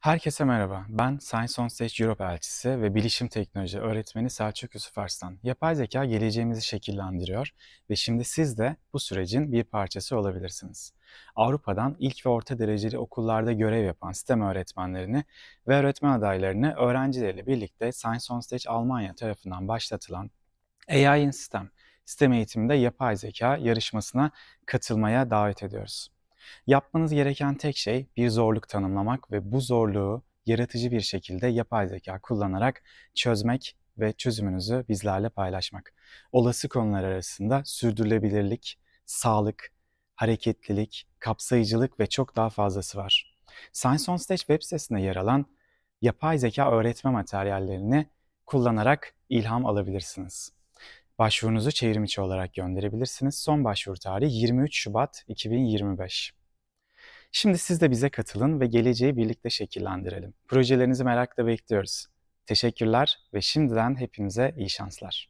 Herkese merhaba. Ben Science on Stage Europe elçisi ve bilişim teknoloji öğretmeni Selçuk Yusuf Arslan. Yapay zeka geleceğimizi şekillendiriyor ve şimdi siz de bu sürecin bir parçası olabilirsiniz. Avrupa'dan ilk ve orta dereceli okullarda görev yapan sistem öğretmenlerini ve öğretmen adaylarını öğrencileriyle birlikte Science on Stage Almanya tarafından başlatılan AI in Sistem, sistem eğitiminde yapay zeka yarışmasına katılmaya davet ediyoruz. Yapmanız gereken tek şey bir zorluk tanımlamak ve bu zorluğu yaratıcı bir şekilde yapay zeka kullanarak çözmek ve çözümünüzü bizlerle paylaşmak. Olası konular arasında sürdürülebilirlik, sağlık, hareketlilik, kapsayıcılık ve çok daha fazlası var. Science on Stage web sitesinde yer alan yapay zeka öğretme materyallerini kullanarak ilham alabilirsiniz. Başvurunuzu çevrimiçi olarak gönderebilirsiniz. Son başvuru tarihi 23 Şubat 2025. Şimdi siz de bize katılın ve geleceği birlikte şekillendirelim. Projelerinizi merakla bekliyoruz. Teşekkürler ve şimdiden hepinize iyi şanslar.